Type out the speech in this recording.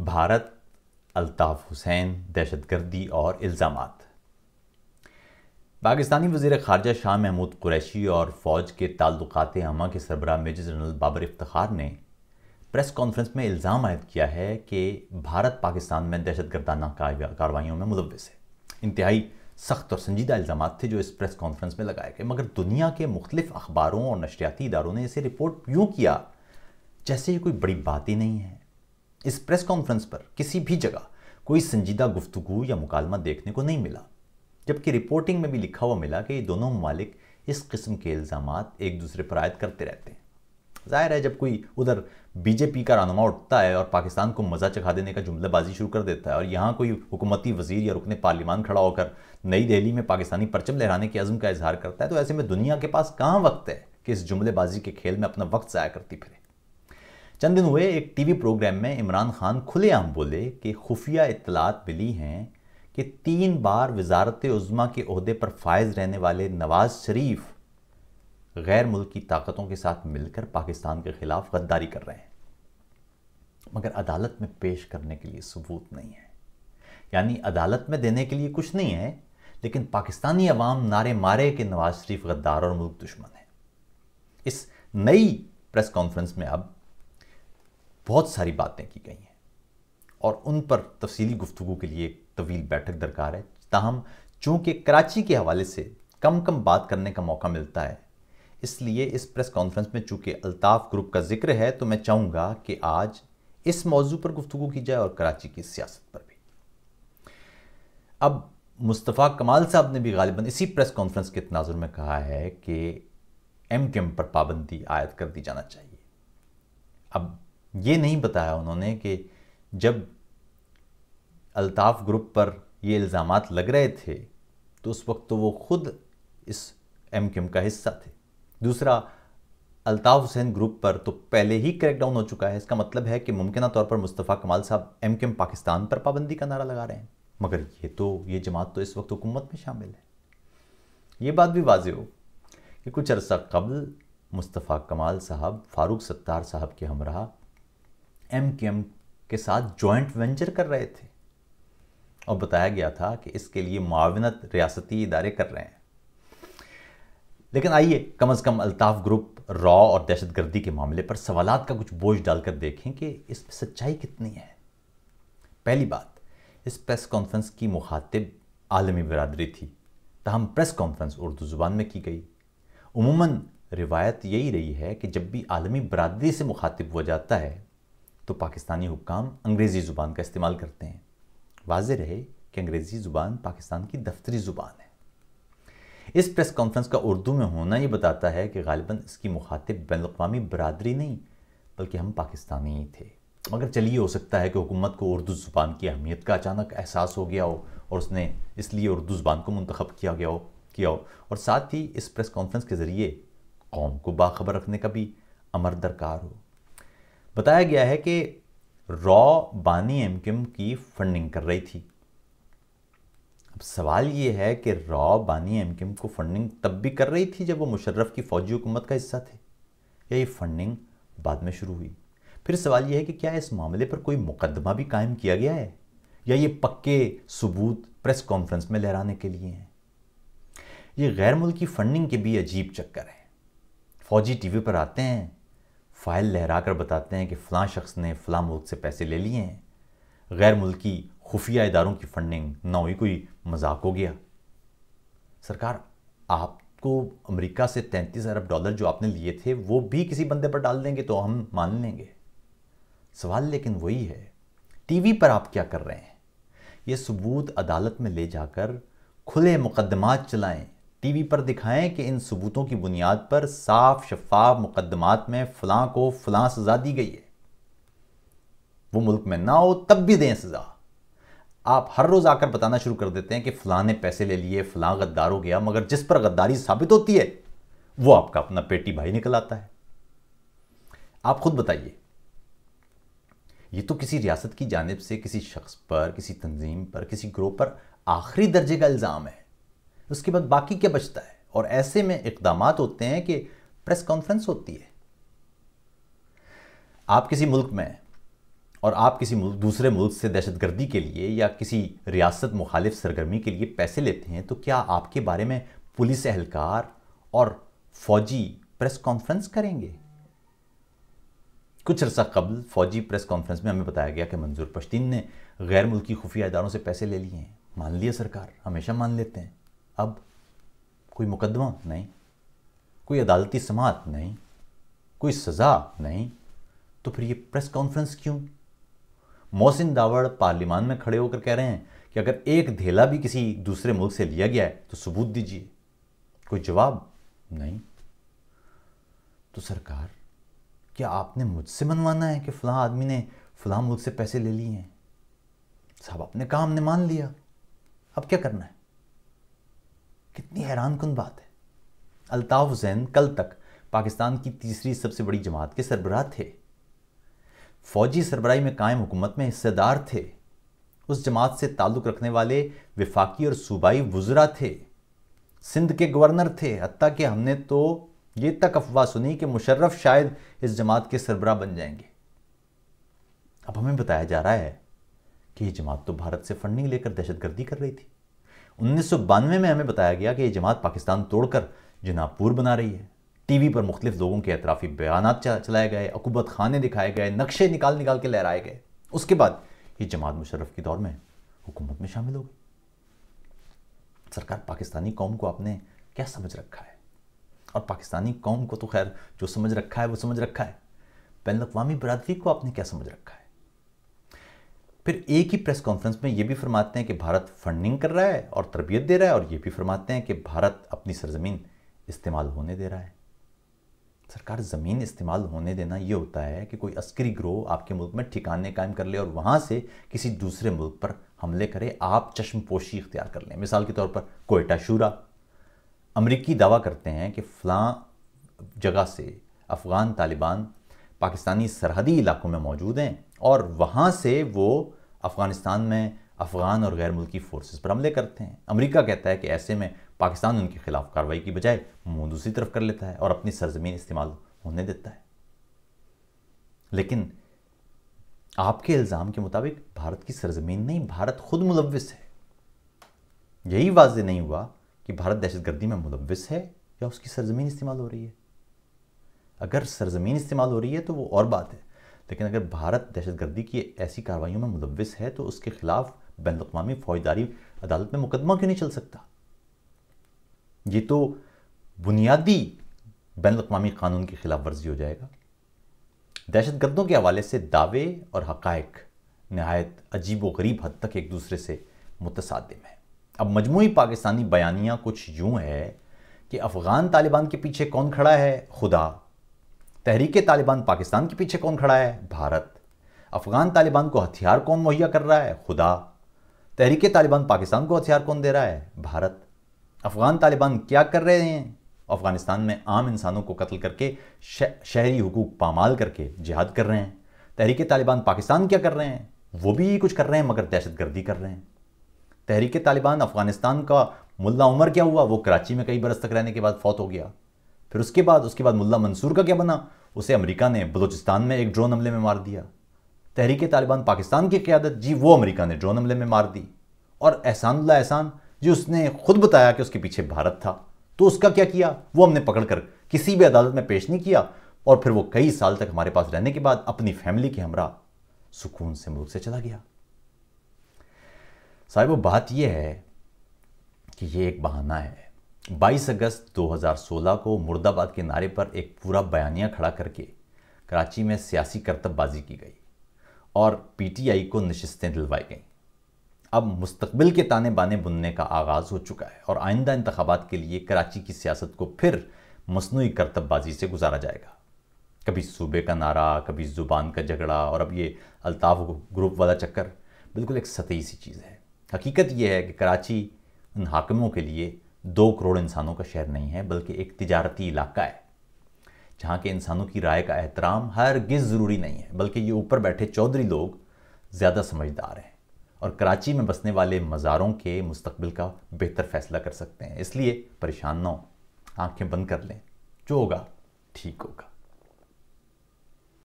भारत अल्ताफ़ हुसैन दहशत गर्दी और इल्ज़ाम पाकिस्तानी वजीर खारजा शाह महमूद कुरैशी और फ़ौज के ताल्लुकात अमा के सरबरा मेजर जनरल बाबर इफ्तार ने प्रेस कॉन्फ्रेंस में इल्ज़ाम आयद किया है कि भारत पाकिस्तान में दहशत गर्दाना कार्रवाइयों में मुलविस है इंतहाई सख्त और संजीदा इल्ज़ाम थे जो इस प्रेस कॉन्फ्रेंस में लगाए गए मगर दुनिया के मुख्तफ अखबारों और नशरियाती इदारों ने इसे रिपोर्ट यूँ किया जैसे ये कोई बड़ी बात ही नहीं है इस प्रेस कॉन्फ्रेंस पर किसी भी जगह कोई संजीदा गुफ्तु या मुकालमा देखने को नहीं मिला जबकि रिपोर्टिंग में भी लिखा हुआ मिला कि ये दोनों ममालिक इस किस्म के इल्ज़ाम एक दूसरे पर आयद करते रहते हैं ज़ाहिर है जब कोई उधर बीजेपी का रहनुमा उठता है और पाकिस्तान को मज़ा चखा देने का जुमलेबाजी शुरू कर देता है और यहाँ कोई हुकूमती वजीर या रुकने पार्लिमान खड़ा होकर नई दिल्ली में पाकिस्तानी परचम लहराने के अज़म का इजहार करता है तो ऐसे में दुनिया के पास कहाँ वक्त है कि इस जुमलेबाजी के खेल में अपना वक्त ज़ाया करती फिरे चंद दिन हुए एक टीवी प्रोग्राम में इमरान खान खुलेआम बोले कि खुफिया इतलात मिली हैं कि तीन बार वजारत उज़मा के अहदे पर फायज रहने वाले नवाज शरीफ गैर मुल्की ताकतों के साथ मिलकर पाकिस्तान के ख़िलाफ़ गद्दारी कर रहे हैं मगर अदालत में पेश करने के लिए सबूत नहीं है यानी अदालत में देने के लिए कुछ नहीं है लेकिन पाकिस्तानी अवाम नारे मारे के नवाज शरीफ गद्दार और मुल्क दुश्मन है इस नई प्रेस कॉन्फ्रेंस में अब बहुत सारी बातें की गई हैं और उन पर तफसीली गुफ्तु के लिए एक तवील बैठक दरकार है ताहम चूँकि कराची के हवाले से कम कम बात करने का मौका मिलता है इसलिए इस प्रेस कॉन्फ्रेंस में चूँकि अल्ताफ़ ग्रुप का जिक्र है तो मैं चाहूँगा कि आज इस मौजू पर गुफ्तु की जाए और कराची की सियासत पर भी अब मुस्तफ़ा कमाल साहब ने भी गालिबा इसी प्रेस कॉन्फ्रेंस के तनाजुर में कहा है कि एम क्यूम पर पाबंदी आयद कर दी जाना चाहिए अब ये नहीं बताया उन्होंने कि जब अल्ताफ ग्रुप पर ये इल्ज़ाम लग रहे थे तो उस वक्त तो वो ख़ुद इस एम क्यूम का हिस्सा थे दूसरा अल्ताफ़ हुसैन ग्रुप पर तो पहले ही क्रैकडाउन हो चुका है इसका मतलब है कि मुमकिन तौर पर मुस्तफ़ा कमाल साहब एम क्यूम पाकिस्तान पर पाबंदी का नारा लगा रहे हैं मगर ये तो ये जमात तो इस वक्त हुकूमत में शामिल है ये बात भी वाज हो कि कुछ अरसा कबल मुस्तफ़ा कमाल साहब फारूक सत्तार साहब के हमरा एम के एम के साथ जॉइंट वेंचर कर रहे थे और बताया गया था कि इसके लिए मावनत रियासती इदारे कर रहे हैं लेकिन आइए कम अज़ कम अल्ताफ़ ग्रुप रॉ और दहशतगर्दी के मामले पर सवाल का कुछ बोझ डालकर देखें कि इसमें सच्चाई कितनी है पहली बात इस प्रेस कॉन्फ्रेंस की मुखातिब आलमी बरदरी थी तहम प्रेस कॉन्फ्रेंस उर्दू ज़ुबान में की गई उमूमन रिवायत यही रही है कि जब भी आलमी बरदरी से मुखातिब हुआ जाता है तो पाकिस्तानी हुकाम अंग्रेज़ी ज़ुबान का इस्तेमाल करते हैं वाज रहे कि अंग्रेज़ी ज़ुबान पाकिस्तान की दफ्तरी ज़ुबान है इस प्रेस कॉन्फ्रेंस का उर्दू में होना ये बताता है कि गालिबा इसकी मुखातिब बैन अवी बरदरी नहीं बल्कि हम पाकिस्तानी ही थे मगर चलिए हो सकता है कि हुकूमत को उर्दू ज़ुबान की अहमियत का अचानक एहसास हो गया हो और उसने इसलिए उर्दू ज़ुबान को मंतखब किया गया हो किया हो और साथ ही इस प्रेस कॉन्फ्रेंस के ज़रिए कौम को बाखबर रखने का भी अमर दरकार हो बताया गया है कि रॉ बानी एमक्यूम की फंडिंग कर रही थी अब सवाल ये है कि रॉ बानी एमक्यूम को फंडिंग तब भी कर रही थी जब वो मुशर्रफ की फौजी हुकूमत का हिस्सा थे या ये फंडिंग बाद में शुरू हुई फिर सवाल यह है कि क्या इस मामले पर कोई मुकदमा भी कायम किया गया है या ये पक्के सबूत प्रेस कॉन्फ्रेंस में लहराने के लिए हैं ये गैर मुल्की फंडिंग के भी अजीब चक्कर है फौजी टीवी पर आते हैं फाइल लहरा कर बताते हैं कि फ़लाँ शख्स ने फ़लाँ मुल्क से पैसे ले लिए हैं गैर मुल्की खुफिया इदारों की फंडिंग ना हुई कोई मजाक हो गया सरकार आपको अमेरिका से तैंतीस अरब डॉलर जो आपने लिए थे वो भी किसी बंदे पर डाल देंगे तो हम मान लेंगे सवाल लेकिन वही है टीवी पर आप क्या कर रहे हैं ये सबूत अदालत में ले जाकर खुले मुकदमात चलाएं टीवी पर दिखाएं कि इन सबूतों की बुनियाद पर साफ शफाफ मुकदमात में फलां को फलां सजा दी गई है वो मुल्क में ना हो तब भी दें सजा आप हर रोज़ आकर बताना शुरू कर देते हैं कि फलां ने पैसे ले लिए फलां गद्दार हो गया मगर जिस पर गद्दारी साबित होती है वो आपका अपना पेटी भाई निकल आता है आप खुद बताइए ये तो किसी रियासत की जानब से किसी शख्स पर किसी तंजीम पर किसी ग्रोह पर आखिरी दर्जे का इल्ज़ाम है उसके बाद बाकी क्या बचता है और ऐसे में इकदाम होते हैं कि प्रेस कॉन्फ्रेंस होती है आप किसी मुल्क में और आप किसी मुल्क दूसरे मुल्क से दहशतगर्दी के लिए या किसी रियासत मुखालिफ सरगर्मी के लिए पैसे लेते हैं तो क्या आपके बारे में पुलिस एहलकार और फौजी प्रेस कॉन्फ्रेंस करेंगे कुछ अरसा कबल फौजी प्रेस कॉन्फ्रेंस में हमें बताया गया कि मंजूर पश्तीन ने गैर मुल्की खुफिया इदारों से पैसे ले लिए हैं मान लिया सरकार हमेशा मान लेते हैं अब कोई मुकदमा नहीं कोई अदालती समात नहीं कोई सज़ा नहीं तो फिर ये प्रेस कॉन्फ्रेंस क्यों मोहसिन दावड़ पार्लियामान में खड़े होकर कह रहे हैं कि अगर एक धेला भी किसी दूसरे मुल्क से लिया गया है तो सबूत दीजिए कोई जवाब नहीं तो सरकार क्या आपने मुझसे मनवाना है कि फला आदमी ने फलां मुल्क से पैसे ले लिए हैं साहब अपने काम ने मान लिया अब क्या करना है कितनी हैरान कन बात है अल्ताफ हुसैन कल तक पाकिस्तान की तीसरी सबसे बड़ी जमात के सरबराह थे फौजी सरबराही में कायम हुकूमत में हिस्सेदार थे उस जमात से ताल्लुक़ रखने वाले विफाकी और सूबाई वज्रा थे सिंध के गवर्नर थे हती कि हमने तो ये तक अफवाह सुनी कि मुशर्रफ शायद इस जमात के सरबरा बन जाएंगे अब हमें बताया जा रहा है कि ये जमात तो भारत से फंडिंग लेकर दहशतगर्दी कर रही थी उन्नीस में हमें बताया गया कि ये जमात पाकिस्तान तोड़कर जनापुर बना रही है टीवी पर मुख्तलिफ लोगों के अतराफी बयान चलाए गए अकूबत खाने दिखाए गए नक्शे निकाल निकाल के लहराए गए उसके बाद ये जमात मुशर्रफ के दौर में हुकूमत में शामिल हो गई सरकार पाकिस्तानी कौम को आपने क्या समझ रखा है और पाकिस्तानी कौम को तो खैर जो समझ रखा है वो समझ रखा है बैन अवी बरदरी को आपने क्या समझ रखा है फिर एक ही प्रेस कॉन्फ्रेंस में ये भी फरमाते हैं कि भारत फंडिंग कर रहा है और तरबियत दे रहा है और ये भी फरमाते हैं कि भारत अपनी सरजमीन इस्तेमाल होने दे रहा है सरकार ज़मीन इस्तेमाल होने देना ये होता है कि कोई अस्करी ग्रोह आपके मुल्क में ठिकाने कायम कर ले और वहाँ से किसी दूसरे मुल्क पर हमले करे आप चश्मपोशी इख्तियार कर लें मिसाल के तौर पर कोयटा शूरा अमरीकी दावा करते हैं कि फलां जगह से अफ़गान तालिबान पाकिस्तानी सरहदी इलाकों में मौजूद हैं और वहाँ से वो अफ़गानिस्तान में अफ़गान और गैर मुल्की फोर्सेस पर हमले करते हैं अमेरिका कहता है कि ऐसे में पाकिस्तान उनके खिलाफ कार्रवाई की बजाय मुँह दूसरी तरफ कर लेता है और अपनी सरजमीन इस्तेमाल होने देता है लेकिन आपके इल्ज़ाम के मुताबिक भारत की सरजमीन नहीं भारत खुद मुलविस है यही वाज नहीं हुआ कि भारत दहशतगर्दी में मुलविस है या उसकी सरजमीन इस्तेमाल हो रही है अगर सरजमीन इस्तेमाल हो रही है तो वो और बात है लेकिन अगर भारत दहशतगर्दी की ऐसी कार्रवाइयों में मुलविस है तो उसके खिलाफ बैन अवी फौजदारी अदालत में मुकदमा क्यों नहीं चल सकता ये तो बुनियादी बैन अवी कानून की खिलाफ वर्जी हो जाएगा दहशत गर्दों के हवाले से दावे और हकैक नहायत अजीब व गरीब हद तक एक दूसरे से मुतसादिम है अब मजमू पाकिस्तानी बयानिया कुछ यूँ है कि अफ़गान तालिबान के पीछे कौन खड़ा है खुदा तहरीक तालिबान पाकिस्तान के पीछे कौन खड़ा है भारत अफगान तालिबान को हथियार कौन मुहैया कर रहा है खुदा तहरीक तालिबान पाकिस्तान को हथियार कौन दे रहा है भारत अफगान तालिबान क्या कर रहे हैं अफगानिस्तान में आम इंसानों को कत्ल करके शहरी हुकूक पामाल करके जिहाद कर रहे हैं तहरीक तालिबान पाकिस्तान क्या कर रहे हैं वो भी कुछ कर रहे हैं मगर दहशतगर्दी कर रहे हैं तहरीक तालिबान अफगानिस्तान का मुल्ला उमर क्या हुआ वो कराची में कई बरस तक रहने के बाद फौत हो गया फिर उसके बाद उसके बाद मुल्ला मंसूर का क्या बना उसे अमेरिका ने बलूचिस्तान में एक ड्रोन हमले में मार दिया तहरीक तालिबान पाकिस्तान की क्यादत जी वो अमेरिका ने ड्रोन हमले में मार दी और ला एहसान जी उसने खुद बताया कि उसके पीछे भारत था तो उसका क्या किया वो हमने पकड़कर किसी भी अदालत में पेश नहीं किया और फिर वो कई साल तक हमारे पास रहने के बाद अपनी फैमिली के हमरा सुकून से मुल्क से चला गया साहिब बात यह है कि यह एक बहाना है 22 अगस्त 2016 को मुर्दाबाद के नारे पर एक पूरा बयानिया खड़ा करके कराची में सियासी करतबबाजी की गई और पीटीआई को नशस्तें दिलवाई गईं अब मुस्तबिल के ताने बाने बुनने का आगाज़ हो चुका है और आइंदा इंतबात के लिए कराची की सियासत को फिर मसनू करतबबाजी से गुजारा जाएगा कभी सूबे का नारा कभी ज़ुबान का झगड़ा और अब ये अल्ताफ ग्रुप वाला चक्कर बिल्कुल एक सतही सी चीज़ है हकीकत यह है कि कराची उन हाकमों के लिए दो करोड़ इंसानों का शहर नहीं है बल्कि एक तजारती इलाका है जहाँ के इंसानों की राय का एहतराम हर गिज़ ज़रूरी नहीं है बल्कि ये ऊपर बैठे चौधरी लोग ज़्यादा समझदार हैं और कराची में बसने वाले मज़ारों के मुस्तबिल का बेहतर फैसला कर सकते हैं इसलिए परेशान ना हो आँखें बंद कर लें जो होगा ठीक होगा